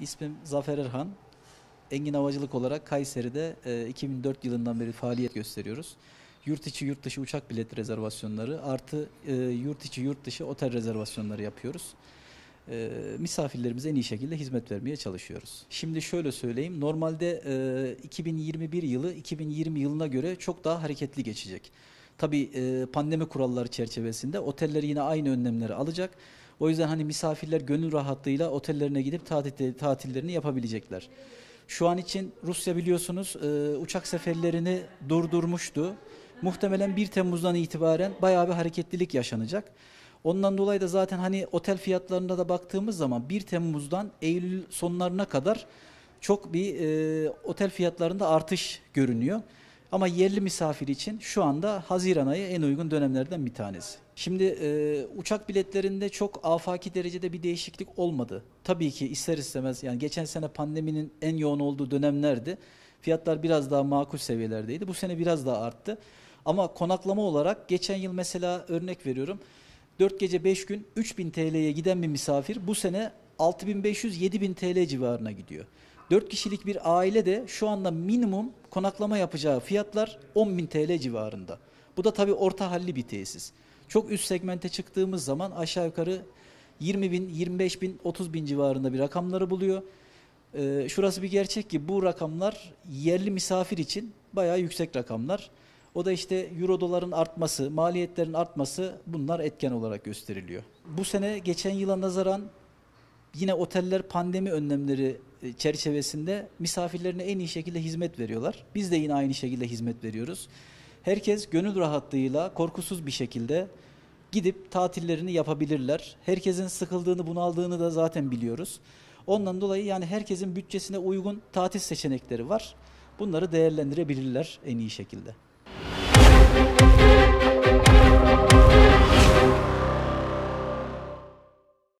İsmim Zafer Erhan. Engin Havacılık olarak Kayseri'de 2004 e, yılından beri faaliyet gösteriyoruz. Yurt içi yurt dışı uçak bilet rezervasyonları artı e, yurt içi yurt dışı otel rezervasyonları yapıyoruz. E, misafirlerimize en iyi şekilde hizmet vermeye çalışıyoruz. Şimdi şöyle söyleyeyim. Normalde 2021 yılı 2020 yılına göre çok daha hareketli geçecek. Tabii e, pandemi kuralları çerçevesinde oteller yine aynı önlemleri alacak. O yüzden hani misafirler gönül rahatlığıyla otellerine gidip tatil, tatillerini yapabilecekler. Şu an için Rusya biliyorsunuz e, uçak seferlerini durdurmuştu. Muhtemelen 1 Temmuz'dan itibaren bayağı bir hareketlilik yaşanacak. Ondan dolayı da zaten hani otel fiyatlarına da baktığımız zaman 1 Temmuz'dan Eylül sonlarına kadar çok bir e, otel fiyatlarında artış görünüyor. Ama yerli misafir için şu anda Haziran ayı en uygun dönemlerden bir tanesi. Şimdi e, uçak biletlerinde çok afaki derecede bir değişiklik olmadı. Tabii ki ister istemez yani geçen sene pandeminin en yoğun olduğu dönemlerdi. Fiyatlar biraz daha makul seviyelerdeydi. Bu sene biraz daha arttı. Ama konaklama olarak geçen yıl mesela örnek veriyorum. 4 gece 5 gün 3000 TL'ye giden bir misafir bu sene 6500-7000 TL civarına gidiyor. 4 kişilik bir aile de şu anda minimum konaklama yapacağı fiyatlar 10.000 TL civarında. Bu da tabii orta halli bir tesis. Çok üst segmente çıktığımız zaman aşağı yukarı 20 bin, 25 bin, 30 bin civarında bir rakamları buluyor. Ee, şurası bir gerçek ki bu rakamlar yerli misafir için bayağı yüksek rakamlar. O da işte euro doların artması, maliyetlerin artması bunlar etken olarak gösteriliyor. Bu sene geçen yıla nazaran yine oteller pandemi önlemleri e, çerçevesinde misafirlerine en iyi şekilde hizmet veriyorlar. Biz de yine aynı şekilde hizmet veriyoruz. Herkes gönül rahatlığıyla, korkusuz bir şekilde gidip tatillerini yapabilirler. Herkesin sıkıldığını, bunaldığını da zaten biliyoruz. Ondan dolayı yani herkesin bütçesine uygun tatil seçenekleri var. Bunları değerlendirebilirler en iyi şekilde.